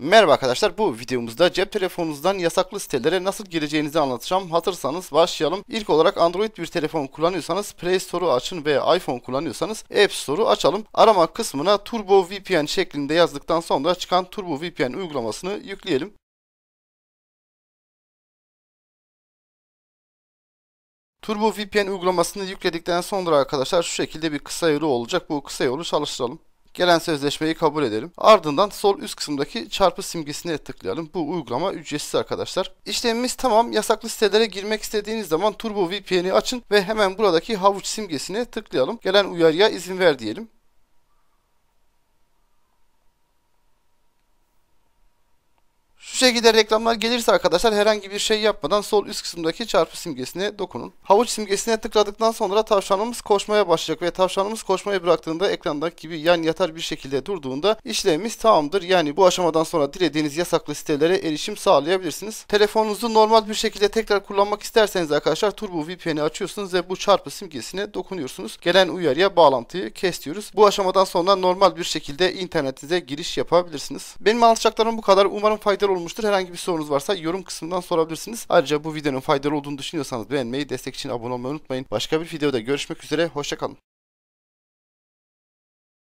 Merhaba arkadaşlar bu videomuzda cep telefonunuzdan yasaklı sitelere nasıl gireceğinizi anlatacağım. Hatırsanız başlayalım. İlk olarak Android bir telefon kullanıyorsanız Play Store'u açın veya iPhone kullanıyorsanız App Store'u açalım. Arama kısmına Turbo VPN şeklinde yazdıktan sonra çıkan Turbo VPN uygulamasını yükleyelim. Turbo VPN uygulamasını yükledikten sonra arkadaşlar şu şekilde bir kısa yolu olacak. Bu kısa yolu çalıştıralım. Gelen sözleşmeyi kabul edelim. Ardından sol üst kısımdaki çarpı simgesine tıklayalım. Bu uygulama ücretsiz arkadaşlar. İşlemimiz tamam. Yasaklı sitelere girmek istediğiniz zaman Turbo VPN'i açın ve hemen buradaki havuç simgesine tıklayalım. Gelen uyarıya izin ver diyelim. şekilde reklamlar gelirse arkadaşlar herhangi bir şey yapmadan sol üst kısımdaki çarpı simgesine dokunun. Havuç simgesine tıkladıktan sonra tavşanımız koşmaya başlayacak ve tavşanımız koşmayı bıraktığında ekrandaki gibi yan yatar bir şekilde durduğunda işlemimiz tamamdır. Yani bu aşamadan sonra dilediğiniz yasaklı sitelere erişim sağlayabilirsiniz. Telefonunuzu normal bir şekilde tekrar kullanmak isterseniz arkadaşlar Turbo VPN'i açıyorsunuz ve bu çarpı simgesine dokunuyorsunuz. Gelen uyarıya bağlantıyı kesiyoruz Bu aşamadan sonra normal bir şekilde internetinize giriş yapabilirsiniz. Benim alçaklarım bu kadar. Umarım faydalı olmuş olmuştur. Herhangi bir sorunuz varsa yorum kısmından sorabilirsiniz. Ayrıca bu videonun faydalı olduğunu düşünüyorsanız beğenmeyi, destek için abone olmayı unutmayın. Başka bir videoda görüşmek üzere, hoşçakalın.